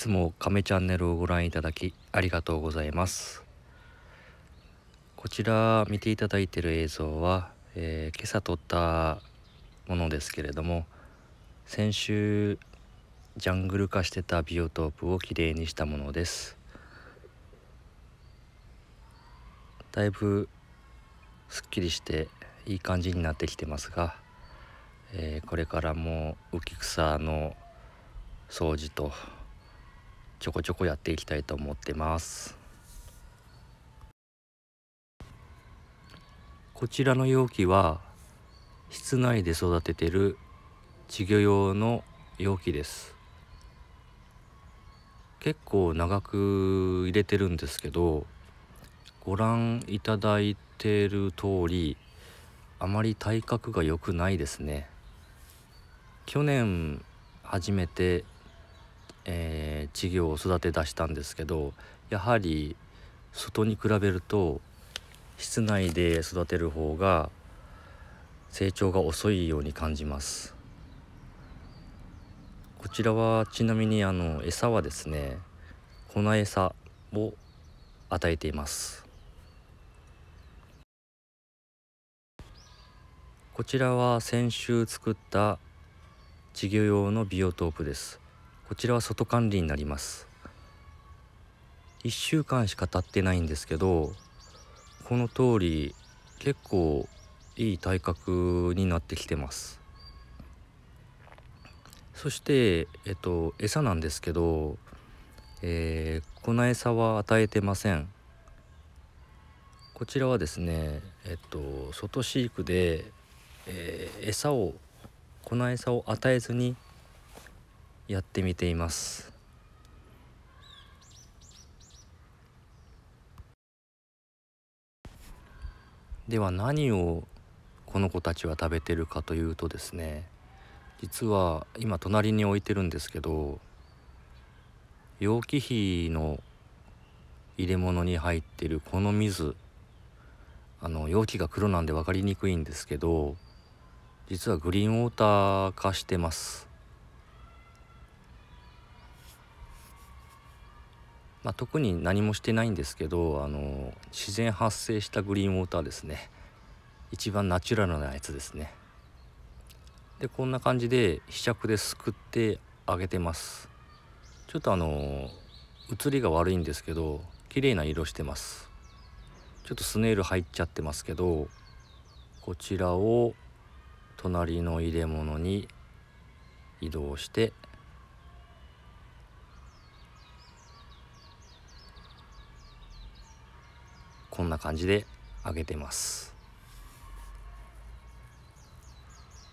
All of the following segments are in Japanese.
つも亀チャンネルをご覧いただきありがとうございますこちら見ていただいている映像は、えー、今朝撮ったものですけれども先週ジャングル化してたビオトープをきれいにしたものですだいぶすっきりしていい感じになってきてますが、えー、これからも浮き草の掃除とちょこちょこやっていきたいと思ってますこちらの容器は室内で育ててる稚魚用の容器です結構長く入れてるんですけどご覧いただいてる通りあまり体格が良くないですね去年初めてえー、稚魚を育て出したんですけどやはり外に比べると室内で育てる方が成長が遅いように感じますこちらはちなみにあの餌はですね粉餌を与えていますこちらは先週作った稚魚用のビオトープですこちらは外管理になります1週間しか経ってないんですけどこの通り結構いい体格になってきてますそしてえっと餌なんですけど、えー、の餌は与えてませんこちらはですねえっと外飼育で、えー、餌を粉餌を与えずにやってみていますでは何をこの子たちは食べてるかというとですね実は今隣に置いてるんですけど容器費の入れ物に入ってるこの水あの容器が黒なんで分かりにくいんですけど実はグリーンウォーター化してますまあ、特に何もしてないんですけどあの自然発生したグリーンウォーターですね一番ナチュラルなやつですねでこんな感じでひしゃくですくってあげてますちょっとあの写りが悪いんですけど綺麗な色してますちょっとスネール入っちゃってますけどこちらを隣の入れ物に移動してこんな感じで上げてます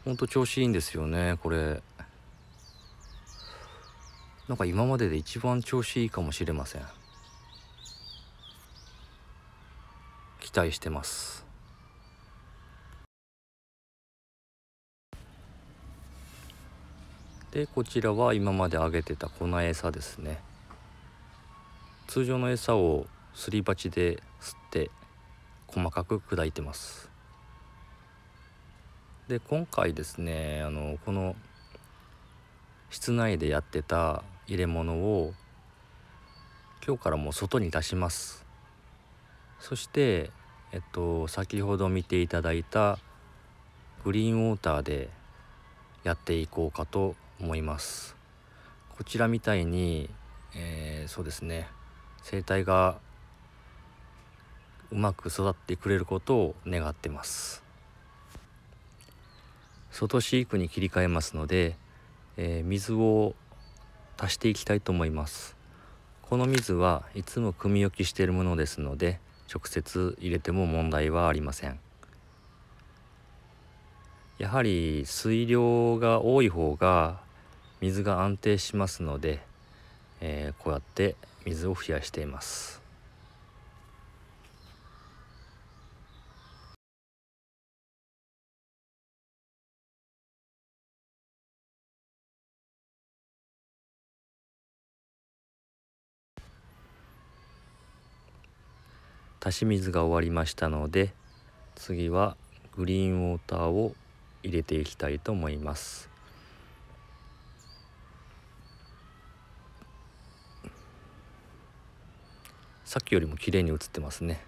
ほんと調子いいんですよねこれなんか今までで一番調子いいかもしれません期待してますでこちらは今まであげてた粉餌ですね通常の餌をすり鉢ですして細かく砕いてますで今回ですねあのこの室内でやってた入れ物を今日からもう外に出しますそしてえっと先ほど見ていただいたグリーンウォーターでやっていこうかと思いますこちらみたいに、えー、そうですね生態がうまく育ってくれることを願ってます外飼育に切り替えますので、えー、水を足していきたいと思いますこの水はいつも汲み置きしているものですので直接入れても問題はありませんやはり水量が多い方が水が安定しますので、えー、こうやって水を増やしています足し水が終わりましたので次はグリーンウォーターを入れていきたいと思いますさっきよりも綺麗に映ってますね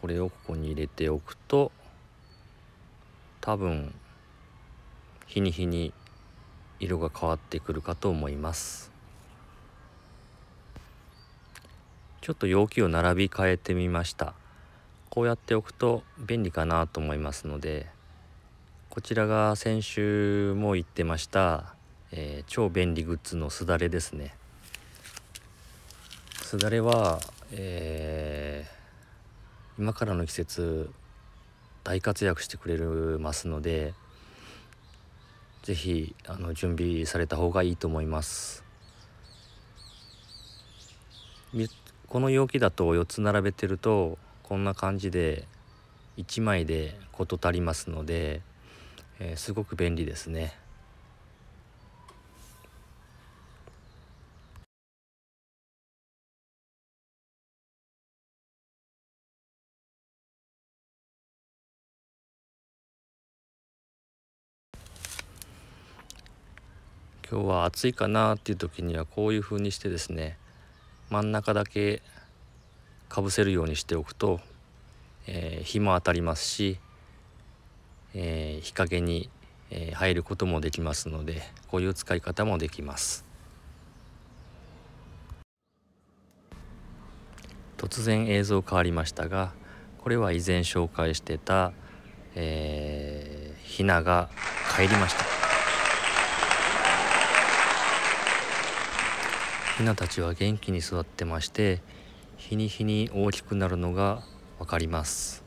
これをここに入れておくと多分日に日に色が変わってくるかと思いますちょっと容器を並び替えてみましたこうやっておくと便利かなと思いますのでこちらが先週も言ってました、えー、超便利グッズのすだれですねすだれは、えー、今からの季節大活躍してくれるますので是非準備された方がいいと思います。この容器だと4つ並べてるとこんな感じで1枚で事足りますので、えー、すごく便利ですね。今日は暑いかなっていう時にはこういうふうにしてですね真ん中だけかぶせるようにしておくと、えー、日も当たりますし、えー、日陰に、えー、入ることもできますのでこういう使い方もできます。突然映像変わりましたがこれは以前紹介してた、えー、ヒナが帰りました。ヒナたちは元気に育ってまして日に日に大きくなるのが分かります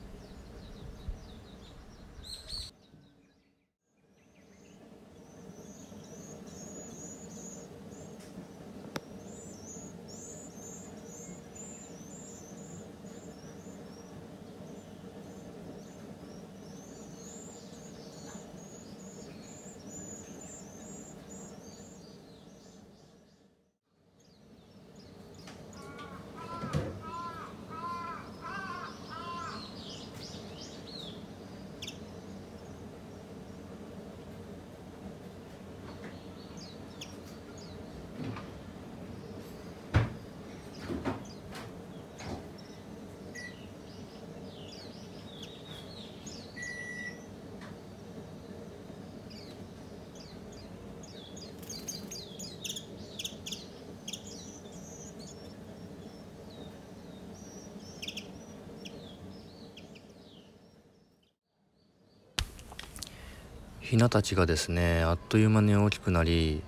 ひなたちがですねあっという間に大きくなり、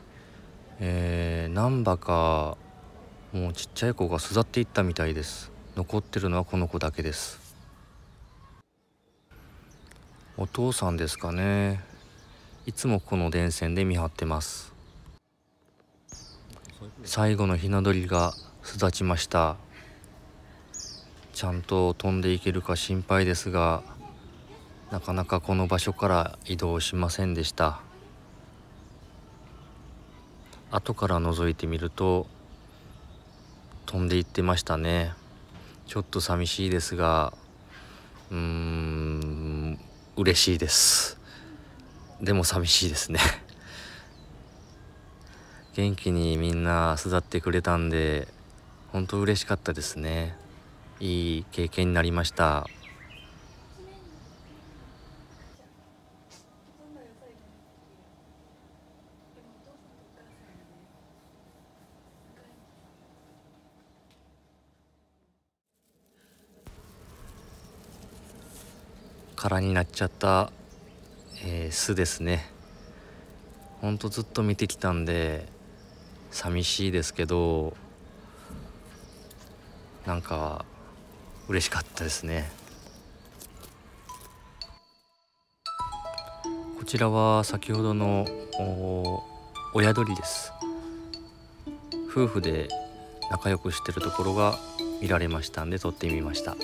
えー、何羽かもうちっちゃい子が巣立っていったみたいです残ってるのはこの子だけですお父さんですかねいつもこの電線で見張ってます最後のひな鳥が巣立ちましたちゃんと飛んでいけるか心配ですがなかなかこの場所から移動しませんでした後から覗いてみると飛んで行ってましたねちょっと寂しいですがうーん嬉しいですでも寂しいですね 元気にみんな巣立ってくれたんで本当嬉しかったですねいい経験になりました空になっちゃった、えー、巣ですねほんとずっと見てきたんで寂しいですけどなんか嬉しかったですねこちらは先ほどの親鳥です夫婦で仲良くしてるところが見られましたんで撮ってみました。